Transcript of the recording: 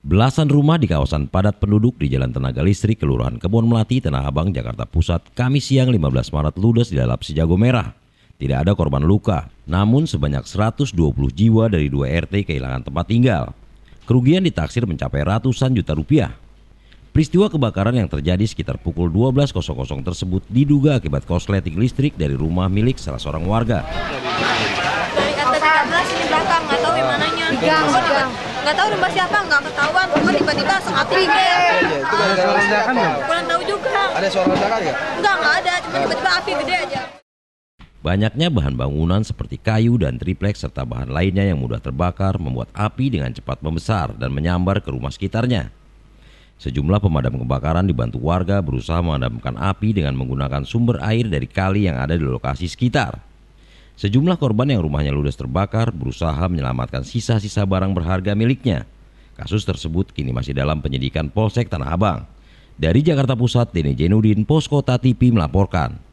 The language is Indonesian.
Belasan rumah di kawasan padat penduduk di Jalan Tenaga Listrik, Kelurahan Kebon Melati, Tanah Abang, Jakarta Pusat, Kamis siang 15 Maret ludes di si jago merah. Tidak ada korban luka, namun sebanyak 120 jiwa dari dua RT kehilangan tempat tinggal. Kerugian ditaksir mencapai ratusan juta rupiah. Peristiwa kebakaran yang terjadi sekitar pukul 12.00 tersebut diduga akibat korsleting listrik dari rumah milik salah seorang warga. Dari nggak tahu rumah siapa nggak ketahuan cuma tiba-tiba langsung api iya, gitu iya, iya. itu ada suara ledakan nggak kurang tahu juga ada suara ledakan nggak nggak nggak ada cuma tiba-tiba api gede aja Banyaknya bahan bangunan seperti kayu dan triplek serta bahan lainnya yang mudah terbakar membuat api dengan cepat membesar dan menyambar ke rumah sekitarnya. Sejumlah pemadam kebakaran dibantu warga berusaha memadamkan api dengan menggunakan sumber air dari kali yang ada di lokasi sekitar. Sejumlah korban yang rumahnya ludes terbakar berusaha menyelamatkan sisa-sisa barang berharga miliknya. Kasus tersebut kini masih dalam penyidikan Polsek Tanah Abang. Dari Jakarta Pusat, Deni Jenudin, Posko Tati melaporkan.